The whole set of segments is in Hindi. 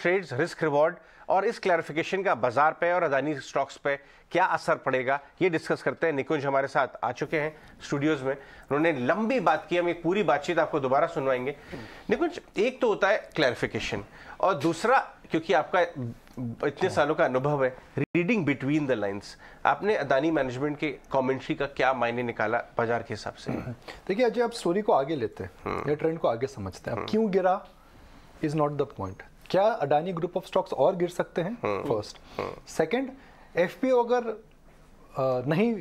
ट्रेड्स रिस्क रिवॉर्ड और इस क्लैरिफिकेशन का बाजार पे और अदानी स्टॉक्स पे क्या असर पड़ेगा ये डिस्कस करते हैं निकुंज हमारे साथ आ चुके हैं स्टूडियोज में उन्होंने लंबी बात की हम एक पूरी बातचीत आपको दोबारा सुनवाएंगे निकुंज एक तो होता है क्लैरिफिकेशन और दूसरा क्योंकि आपका इतने हाँ। सालों का अनुभव है रीडिंग बिटवीन द लाइंस आपने अदानी मैनेजमेंट के कॉमेंट्री का क्या मायने निकाला बाजार के हिसाब से हाँ। देखिए अजय आप स्टोरी को आगे लेते हैं हाँ। या ट्रेंड को आगे समझते हैं अब क्यों गिरा इज नॉट द पॉइंट क्या अडानी ग्रुप ऑफ स्टॉक्स और गिर सकते हैं फर्स्ट सेकंड एफपीओ अगर नहीं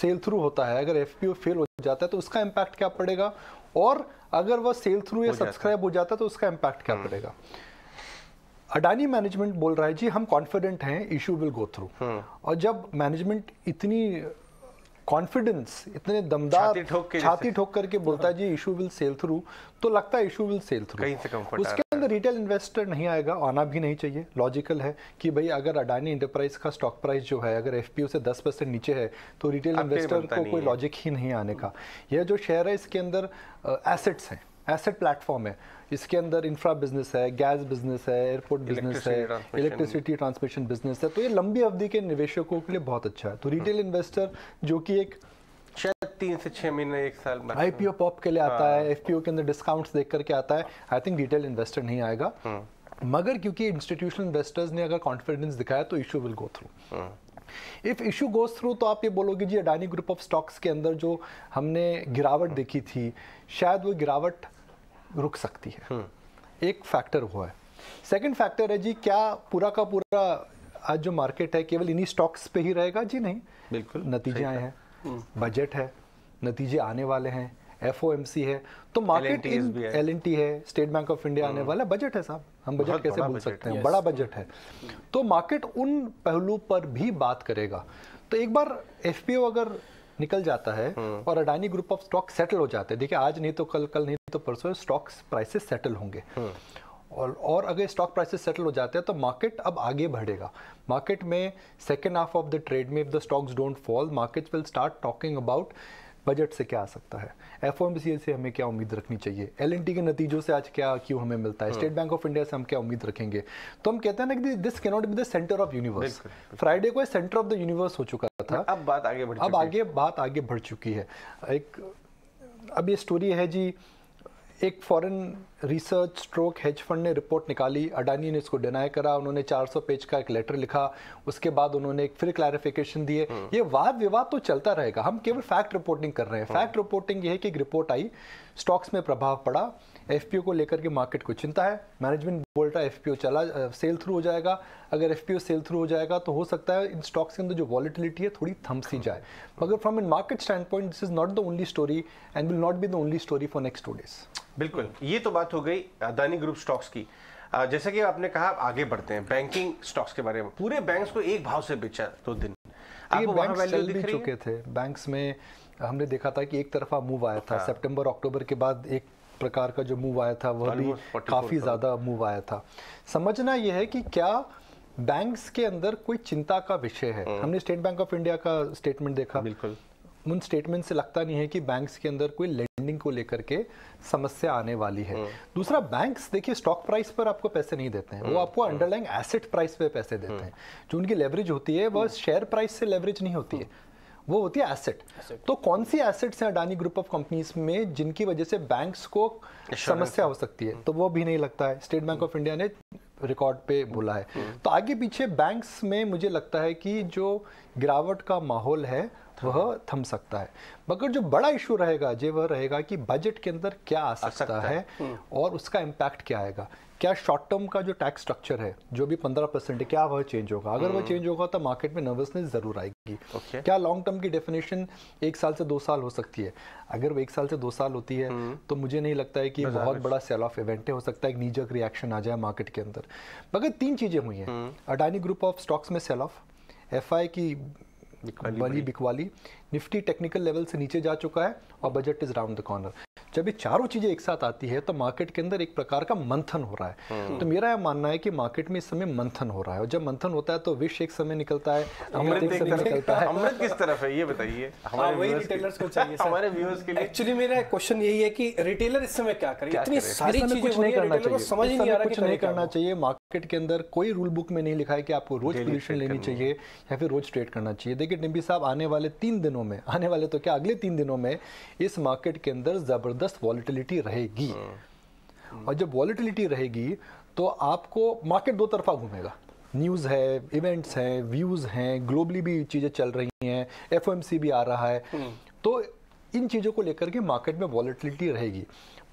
सेल थ्रू होता है अगर एफपीओ फेल हो जाता है तो उसका इम्पैक्ट क्या पड़ेगा और अगर वह सेल थ्रू या सब्सक्राइब हो जाता है तो उसका इम्पैक्ट क्या हम्म। पड़ेगा अडानी मैनेजमेंट बोल रहा है जी हम कॉन्फिडेंट हैं इशू विल गो थ्रू और जब मैनेजमेंट इतनी कॉन्फिडेंस इतने दमदार छाती ठोक करके बोलता है जी इशू विल सेल थ्रू तो लगता है इशू विल सेल थ्रू कहीं से उसके अंदर रिटेल इन्वेस्टर नहीं आएगा आना भी नहीं चाहिए लॉजिकल है कि भाई अगर अडानी इंटरप्राइज का स्टॉक प्राइस जो है अगर एफ से 10 परसेंट नीचे है तो रिटेल इन्वेस्टर को कोई लॉजिक ही नहीं आने का यह जो शेयर है इसके अंदर एसेट्स हैं एसेट प्लेटफॉर्म है इसके अंदर इंफ्रा बिजनेस है गैस बिजनेस है एयरपोर्ट बिजनेस है इलेक्ट्रिसिटी ट्रांसमिशन बिजनेस है तो ये लंबी अवधि के निवेशकों के लिए बहुत अच्छा है तो रिटेल इन्वेस्टर हम्म। जो कि एक शायद तीन से छह महीने एक साल में आईपीओ पॉप के लिए आता है एफपीओ हाँ। के अंदर डिस्काउंट्स देख करके आता है आई थिंक रिटेल इन्वेस्टर नहीं आएगा हम्म। मगर क्योंकि इंस्टीट्यूशनल इन्वेस्टर्स ने अगर कॉन्फिडेंस दिखाया तो issue will go through if issue goes through तो आप ये बोलोगे जी अडानी ग्रुप ऑफ स्टॉक्स के अंदर जो हमने गिरावट हम्म। देखी थी शायद वो गिरावट रुक सकती है हम्म। एक फैक्टर हुआ है सेकंड फैक्टर है जी क्या पूरा का पूरा आज जो मार्केट है केवल इन्हीं स्टॉक्स पे ही रहेगा जी नहीं बिल्कुल नतीजे आए हैं बजट हम्म। है नतीजे आने वाले हैं एफ है तो मार्केट एल एन टी है स्टेट बैंक ऑफ इंडिया आने हम्म। वाला बजट है साहब हम बजट कैसे बोल सकते हैं बड़ा बजट है तो मार्केट उन पहलू पर भी बात करेगा तो एक बार एफ अगर निकल जाता है और Adani group of stock settle हो जाते हैं देखिए आज नहीं तो कल कल नहीं तो परसों स्टॉक्स प्राइसेस सेटल होंगे हम्म। और और अगर स्टॉक प्राइसेस सेटल हो जाते हैं तो मार्केट अब आगे बढ़ेगा मार्केट में second half of the trade में if the stocks don't fall market will start talking about budget से क्या आ सकता है एफ से हमें क्या उम्मीद रखनी चाहिए एल के नतीजों से आज क्या क्यों हमें मिलता है स्टेट बैंक ऑफ इंडिया से हम क्या उम्मीद रखेंगे तो हम कहते हैं ना कि this cannot be the centre of universe Friday को सेंटर ऑफ द यूनिवर्स हो चुका था अब बात आगे बढ़ अब आगे बात आगे बढ़ चुकी है एक अब ये स्टोरी है जी एक foreign research stroke hedge fund ने रिपोर्ट निकाली अडानी ने इसको डिनाई करा उन्होंने 400 पेज का एक लेटर लिखा उसके बाद उन्होंने एक फिर क्लैरिफिकेशन दिए हम्म। ये वाद विवाद तो चलता रहेगा हम केवल फैक्ट रिपोर्टिंग कर रहे हैं फैक्ट हम्म। रिपोर्टिंग ये है कि एक रिपोर्ट आई स्टॉक्स में प्रभाव पड़ा एफ को लेकर के मार्केट को चिंता है मैनेजमेंट बोल रहा है एफ चला सेल थ्रू हो जाएगा अगर एफ सेल थ्रू हो जाएगा तो हो सकता है इन स्टॉक्स के अंदर जो वॉलिटिलिटी है थोड़ी थम सी हम्म। जाए मगर from in market stand point this is not the only story and will not be the only story for next two days बिल्कुल ये तो बात हो गई अदानी ग्रुप स्टॉक्स की जैसा कि आपने कहा आगे बढ़ते हैं बैंकिंग स्टॉक्स के बारे में पूरे बैंक्स को एक भाव से बेचा दो दिन तो आपको वहाँ वैल्यू चुके थे बैंक्स में हमने देखा था कि एक तरफा मूव आया था सितंबर हाँ। अक्टूबर के बाद एक प्रकार का जो मूव आया था वह भी काफ़ी ज़्यादा मूव आया था समझना यह है कि क्या बैंक्स के अंदर कोई चिंता का विषय है हाँ। हमने स्टेट बैंक ऑफ इंडिया का स्टेटमेंट देखा बिल्कुल उन स्टेटमेंट से लगता नहीं है कि बैंक्स के अंदर कोई लेंडिंग को लेकर के समस्या आने वाली है हम्म। दूसरा बैंक्स देखिए स्टॉक प्राइस पर आपको पैसे नहीं देते हैं वो हम्म। आपको अंडरलाइंग एसेट प्राइस पे पैसे देते हम्म। हैं जो उनकी लेवरेज होती है वह शेयर प्राइस से लेवरेज नहीं होती है वो होती है एसेट तो कौन सी एसेट्स हैं अडानी ग्रुप ऑफ कंपनीज में जिनकी वजह से बैंक्स को समस्या हो सकती है तो वो भी नहीं लगता है स्टेट बैंक ऑफ इंडिया ने रिकॉर्ड पे बोला है तो आगे पीछे बैंक्स में मुझे लगता है कि जो गिरावट का माहौल है वह थम सकता है मगर जो बड़ा इशू रहेगा जो वह रहेगा कि बजट के अंदर क्या आ सकता, सकता है, है हम्म। और उसका इम्पैक्ट क्या आएगा क्या शॉर्ट टर्म का जो टैक्स स्ट्रक्चर है जो भी पंद्रह परसेंट है क्या वह चेंज होगा अगर वह चेंज हम्म। होगा तो मार्केट में नर्वसनेस जरूर आएगी क्या लॉन्ग टर्म की डेफिनेशन एक साल से दो साल हो सकती है अगर वो एक साल से दो साल होती है हम्म। तो मुझे नहीं लगता है कि बहुत बड़ा सेल ऑफ इवेंट हो सकता है एक निजक रिएक्शन आ जाए मार्केट के अंदर मगर तीन चीज़ें हुई हैं अडानी ग्रुप ऑफ स्टॉक्स में सेल ऑफ एफ की बिकवाली बिकवाली निफ्टी टेक्निकल लेवल से नीचे जा चुका है और budget is round the corner जब ये चारों चीज़ें एक साथ आती है तो मार्केट के अंदर एक प्रकार का मंथन हो रहा है हम्म। तो मेरा यह मानना है कि मार्केट में इस समय मंथन हो रहा है और जब मंथन होता है तो विश्व एक समय निकलता है अमृत एक समय निकलता है अमृत किस तरफ है ये बताइए हाँ, हमारे रिटेलर्स को चाहिए हमारे व्यूअर्स के लिए एक्चुअली मेरा क्वेश्चन यही है कि रिटेलर इस समय क्या करे इतनी सारी चीजें नहीं करना चाहिए समझ नहीं आ रहा कुछ नहीं करना चाहिए मार्केट के अंदर कोई रूल बुक में नहीं लिखा है कि आपको रोज पोजिशन लेनी चाहिए या फिर रोज ट्रेड करना चाहिए देखिए डिम्बी साहब आने वाले तीन दिनों में आने वाले तो क्या अगले तीन दिनों में इस मार्केट के अंदर जबरदस्त ज़बरदस्त वॉलिटिलिटी रहेगी हाँ। और जब वॉलिटिलिटी रहेगी तो आपको मार्केट दो तरफा घूमेगा न्यूज़ है इवेंट्स हैं व्यूज़ हैं ग्लोबली भी चीज़ें चल रही हैं एफ भी आ रहा है हाँ। तो इन चीज़ों को लेकर के मार्केट में वॉलिटिलिटी रहेगी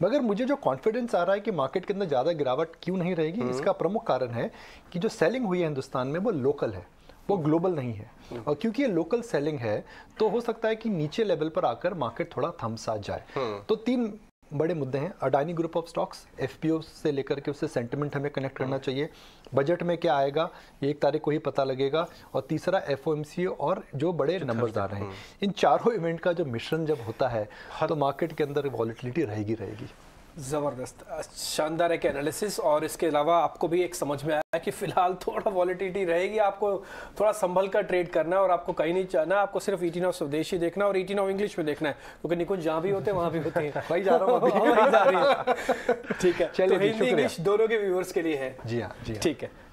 मगर मुझे जो कॉन्फिडेंस आ रहा है कि मार्केट के अंदर ज़्यादा गिरावट क्यों नहीं रहेगी हाँ। इसका प्रमुख कारण है कि जो सेलिंग हुई है हिंदुस्तान में वो लोकल है वो ग्लोबल नहीं है और क्योंकि ये लोकल सेलिंग है तो हो सकता है कि नीचे लेवल पर आकर मार्केट थोड़ा थमसा जाए हम्म। तो तीन बड़े मुद्दे हैं Adani group of stocks F से लेकर के उससे सेंटिमेंट हमें कनेक्ट हम्म। करना चाहिए बजट में क्या आएगा ये एक तारीख को ही पता लगेगा और तीसरा एफ और जो बड़े नंबर अच्छा, अच्छा। आ रहे हैं हम्म। इन चारों इवेंट का जो मिश्रण जब होता है तो मार्केट के अंदर वॉलिटिलिटी रहेगी रहेगी ज़बरदस्त शानदार एक एनालिसिस और इसके अलावा आपको भी एक समझ में आया कि फिलहाल थोड़ा वॉलिटिटी रहेगी आपको थोड़ा संभल कर ट्रेड करना है और आपको कहीं नहीं जाना आपको सिर्फ ईटीन ऑफ स्वदेशी देखना और एटीन ऑफ इंग्लिश में देखना है क्योंकि निकुंज जहाँ भी होते हैं वहाँ भी होते हैं जा रहा हूँ ठीक है चलिए तो हिंदी इंग्लिश दोनों के व्यूवर्स के लिए है जी हाँ जी हाँ। ठीक है